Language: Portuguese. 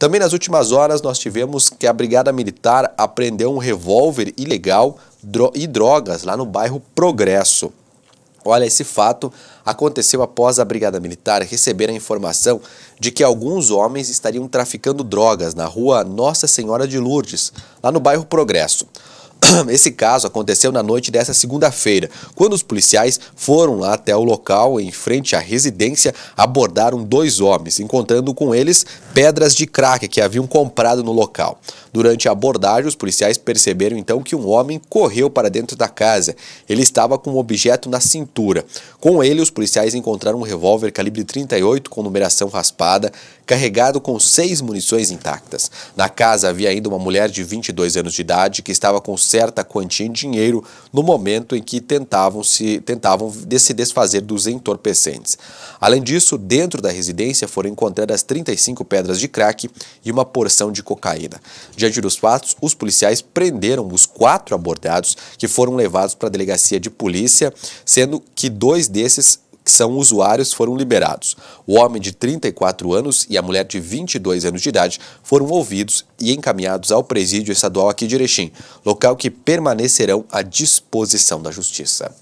Também nas últimas horas nós tivemos que a Brigada Militar apreendeu um revólver ilegal dro e drogas lá no bairro Progresso. Olha, esse fato aconteceu após a Brigada Militar receber a informação de que alguns homens estariam traficando drogas na rua Nossa Senhora de Lourdes, lá no bairro Progresso. Esse caso aconteceu na noite desta segunda-feira, quando os policiais foram lá até o local, em frente à residência, abordaram dois homens, encontrando com eles pedras de crack que haviam comprado no local. Durante a abordagem, os policiais perceberam então que um homem correu para dentro da casa. Ele estava com um objeto na cintura. Com ele, os policiais encontraram um revólver calibre 38 com numeração raspada, carregado com seis munições intactas. Na casa havia ainda uma mulher de 22 anos de idade que estava com certa quantia em dinheiro no momento em que tentavam se, tentavam se desfazer dos entorpecentes. Além disso, dentro da residência foram encontradas 35 pedras de crack e uma porção de cocaína. Diante dos fatos, os policiais prenderam os quatro abordados que foram levados para a delegacia de polícia, sendo que dois desses são usuários foram liberados. O homem de 34 anos e a mulher de 22 anos de idade foram ouvidos e encaminhados ao presídio estadual aqui de Erechim, local que permanecerão à disposição da Justiça.